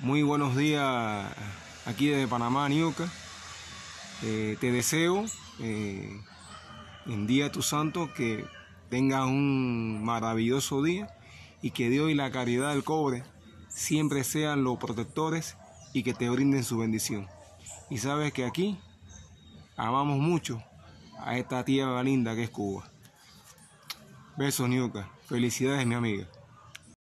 Muy buenos días aquí desde Panamá, Nioca. Eh, te deseo eh, en Día tu Santo que tengas un maravilloso día y que Dios y la caridad del cobre siempre sean los protectores y que te brinden su bendición. Y sabes que aquí amamos mucho a esta tierra linda que es Cuba. Besos, Nioca. Felicidades, mi amiga.